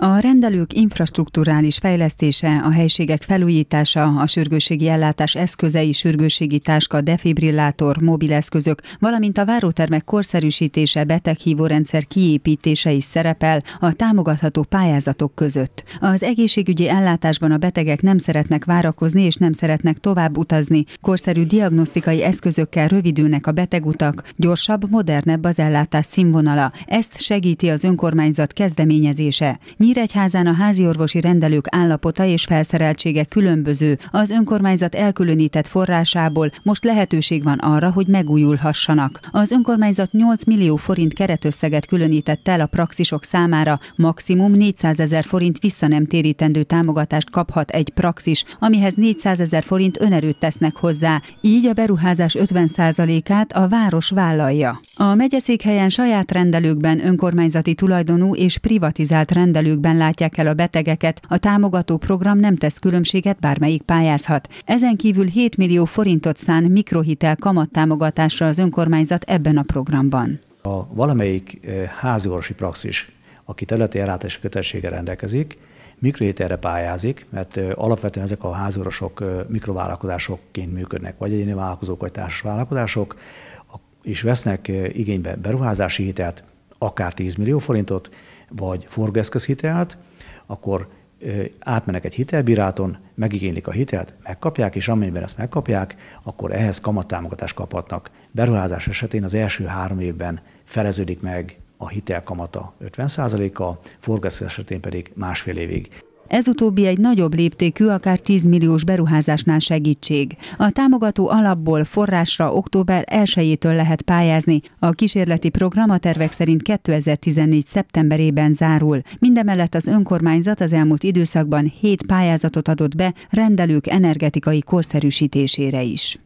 A rendelők infrastruktúrális fejlesztése, a helységek felújítása, a sürgőségi ellátás eszközei, sürgőségi táska, defibrillátor, mobileszközök, valamint a várótermek korszerűsítése, beteghívórendszer kiépítése is szerepel a támogatható pályázatok között. Az egészségügyi ellátásban a betegek nem szeretnek várakozni és nem szeretnek tovább utazni. Korszerű diagnosztikai eszközökkel rövidülnek a betegutak, gyorsabb, modernebb az ellátás színvonala. Ezt segíti az önkormányzat kezdeményezése. Nyíregyházán a háziorvosi rendelők állapota és felszereltsége különböző, az önkormányzat elkülönített forrásából most lehetőség van arra, hogy megújulhassanak. Az önkormányzat 8 millió forint keretösszeget különített el a praxisok számára, maximum 400 ezer forint visszanemtérítendő támogatást kaphat egy praxis, amihez 400 ezer forint önerőt tesznek hozzá, így a beruházás 50%-át a város vállalja. A megyeszékhelyen saját rendelőkben önkormányzati tulajdonú és privatizált rendelők időkben látják el a betegeket, a támogató program nem tesz különbséget, bármelyik pályázhat. Ezen kívül 7 millió forintot szán mikrohitel kamattámogatásra az önkormányzat ebben a programban. A valamelyik eh, háziorvosi praxis, aki területi ellátási kötelessége rendelkezik, mikrohitelre pályázik, mert eh, alapvetően ezek a háziorvosok eh, mikrovállalkozásokként működnek, vagy egyéni vállalkozók, vagy társas vállalkozások, és vesznek igénybe beruházási hitelt, akár 10 millió forintot, vagy forgeszközhitelt, akkor átmenek egy hitelbíráton, megigénylik a hitelt, megkapják, és amennyiben ezt megkapják, akkor ehhez kamattámogatást kaphatnak. Beruházás esetén az első három évben feleződik meg a hitel kamata 50%-a, forgász esetén pedig másfél évig. Ez utóbbi egy nagyobb léptékű, akár 10 milliós beruházásnál segítség. A támogató alapból forrásra október 1-től lehet pályázni. A kísérleti program a tervek szerint 2014. szeptemberében zárul. Mindemellett az önkormányzat az elmúlt időszakban 7 pályázatot adott be rendelők energetikai korszerűsítésére is.